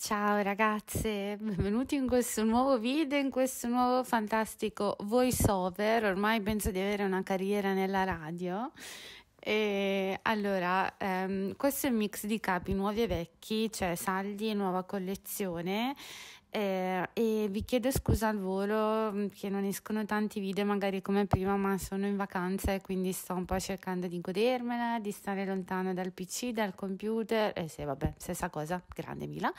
Ciao ragazze, benvenuti in questo nuovo video, in questo nuovo fantastico voiceover. Ormai penso di avere una carriera nella radio. E allora, um, questo è un mix di capi nuovi e vecchi, cioè saldi e nuova collezione. Eh, e vi chiedo scusa al volo mm, che non escono tanti video magari come prima, ma sono in vacanza e quindi sto un po' cercando di godermela, di stare lontano dal PC, dal computer e eh, se sì, vabbè, stessa cosa, grande Mila.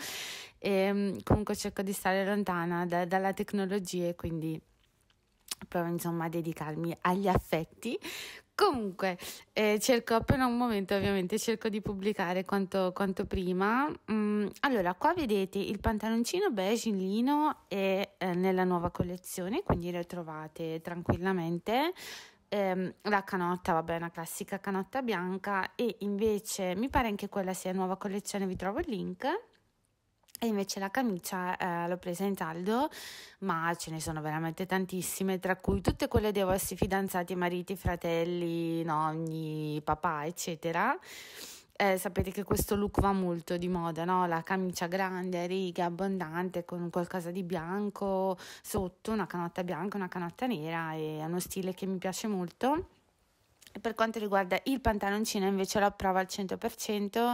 E, ehm, comunque cerco di stare lontana da, dalla tecnologia e quindi provo insomma a dedicarmi agli affetti Comunque, eh, cerco appena un momento, ovviamente, cerco di pubblicare quanto, quanto prima. Mm, allora, qua vedete il pantaloncino beige in lino è eh, nella nuova collezione, quindi lo trovate tranquillamente. Eh, la canotta, vabbè, una classica canotta bianca, e invece mi pare anche quella sia nuova collezione, vi trovo il link. E invece la camicia eh, l'ho presa in saldo, ma ce ne sono veramente tantissime, tra cui tutte quelle dei vostri fidanzati, mariti, fratelli, nonni, papà, eccetera. Eh, sapete che questo look va molto di moda, no? La camicia grande, riga, abbondante, con qualcosa di bianco sotto, una canotta bianca, una canotta nera, è uno stile che mi piace molto. per quanto riguarda il pantaloncino, invece lo approvo al 100%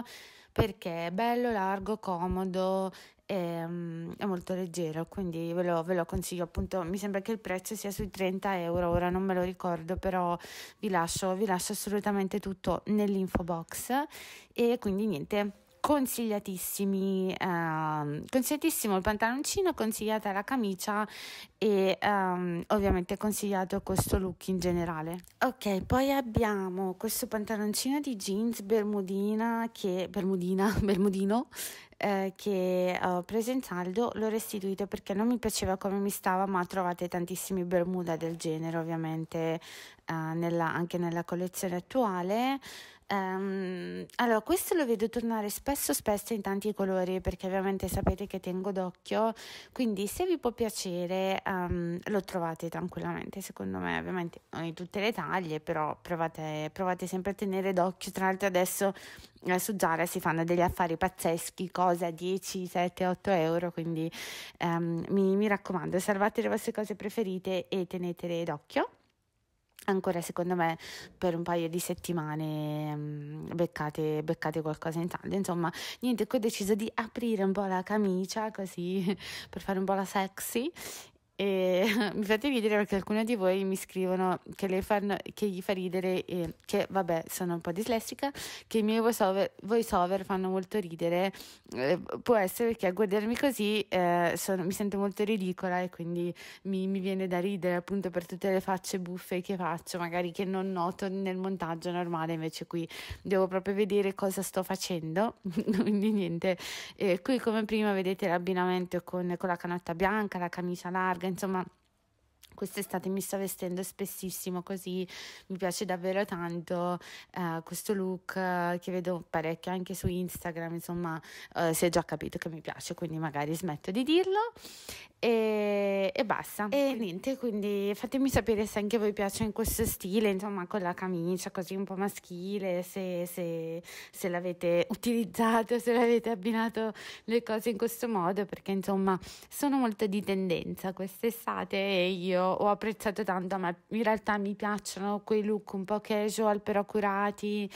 perché è bello, largo, comodo, e ehm, è molto leggero, quindi ve lo, ve lo, consiglio appunto, mi sembra che il prezzo sia sui 30 euro, ora non me lo ricordo, però vi lascio, vi lascio assolutamente tutto nell'info box e quindi niente consigliatissimi eh, consigliatissimo il pantaloncino consigliata la camicia e ehm, ovviamente consigliato questo look in generale ok poi abbiamo questo pantaloncino di jeans bermudina che bermudina bermudino eh, che eh, ho preso in saldo l'ho restituito perché non mi piaceva come mi stava ma trovate tantissimi bermuda del genere ovviamente eh, nella, anche nella collezione attuale Um, allora, questo lo vedo tornare spesso, spesso in tanti colori perché ovviamente sapete che tengo d'occhio, quindi se vi può piacere um, lo trovate tranquillamente, secondo me, ovviamente non in tutte le taglie, però provate, provate sempre a tenere d'occhio, tra l'altro adesso eh, su Zara si fanno degli affari pazzeschi, cosa 10, 7, 8 euro, quindi um, mi, mi raccomando, salvate le vostre cose preferite e tenetele d'occhio ancora secondo me per un paio di settimane mm, beccate, beccate, qualcosa intanto insomma niente qui ecco, ho deciso di aprire un po' la camicia così per fare un po' la sexy e mi fate ridere perché alcune di voi mi scrivono che, fanno, che gli fa ridere e che vabbè sono un po' dislessica che i miei voiceover, voiceover fanno molto ridere eh, può essere che a guardarmi così eh, sono, mi sento molto ridicola e quindi mi, mi, viene da ridere appunto per tutte le facce buffe che faccio magari che non noto nel montaggio normale invece qui devo proprio vedere cosa sto facendo quindi niente eh, qui come prima vedete l'abbinamento con, con la canotta bianca la camicia larga insomma Quest'estate mi sto vestendo spessissimo così, mi piace davvero tanto uh, questo look uh, che vedo parecchio anche su Instagram, insomma uh, si è già capito che mi piace, quindi magari smetto di dirlo e, e, basta. E niente, quindi fatemi sapere se anche voi piace in questo stile, insomma con la camicia così un po' maschile, se, se, se l'avete utilizzato, se l'avete abbinato le cose in questo modo, perché insomma sono molto di tendenza quest'estate e io io ho apprezzato tanto, ma in realtà mi piacciono quei look un po' casual però curati,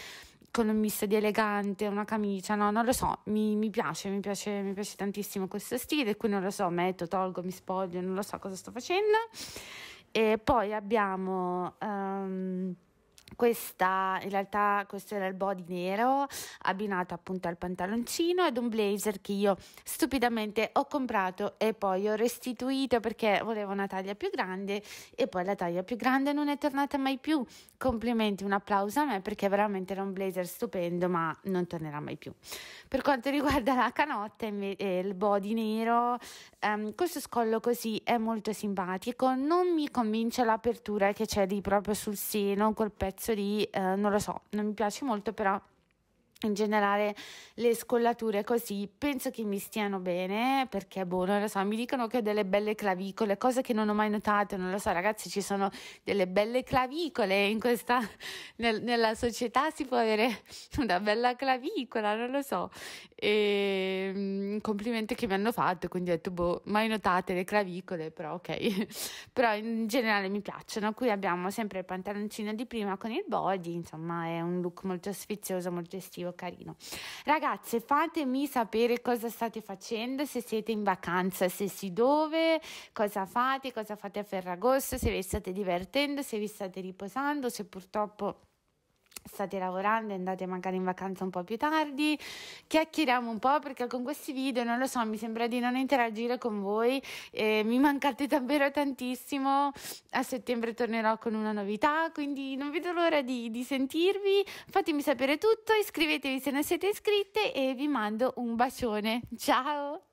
con un misto di elegante, una camicia, no, non lo so, mi, mi, piace, mi piace, mi piace tantissimo questo stile, qui non lo so, metto, tolgo, mi spoglio, non lo so cosa sto facendo. E poi abbiamo... Um, questa in realtà questo era il body nero abbinato appunto al pantaloncino ed un blazer che io stupidamente ho comprato e poi ho restituito perché volevo una taglia più grande e poi la taglia più grande non è tornata mai più complimenti un applauso a me perché veramente era un blazer stupendo ma non tornerà mai più per quanto riguarda la canotta e eh, il body nero ehm, questo scollo così è molto simpatico non mi convince l'apertura che c'è lì proprio sul seno col pezzo pezzo di, eh, non lo so, non mi piace molto, però in generale le scollature così penso che mi stiano bene perché boh non lo so mi dicono che ho delle belle clavicole cose che non ho mai notato non lo so ragazzi ci sono delle belle clavicole in questa nel, nella società si può avere una bella clavicola non lo so e ehm, complimenti che mi hanno fatto quindi ho detto boh mai notate le clavicole però ok però in generale mi piacciono qui abbiamo sempre il pantaloncino di prima con il body insomma è un look molto sfizioso molto estivo bello carino. Ragazze, fatemi sapere cosa state facendo, se siete in vacanza, se si dove, cosa fate, cosa fate a Ferragosto, se vi state divertendo, se vi state riposando, se purtroppo state lavorando e andate magari in vacanza un po' più tardi, chiacchieriamo un po' perché con questi video, non lo so, mi sembra di non interagire con voi, eh, mi mancate davvero tantissimo, a settembre tornerò con una novità, quindi non vedo l'ora di, di sentirvi, fatemi sapere tutto, iscrivetevi se non siete iscritte e vi mando un bacione, ciao!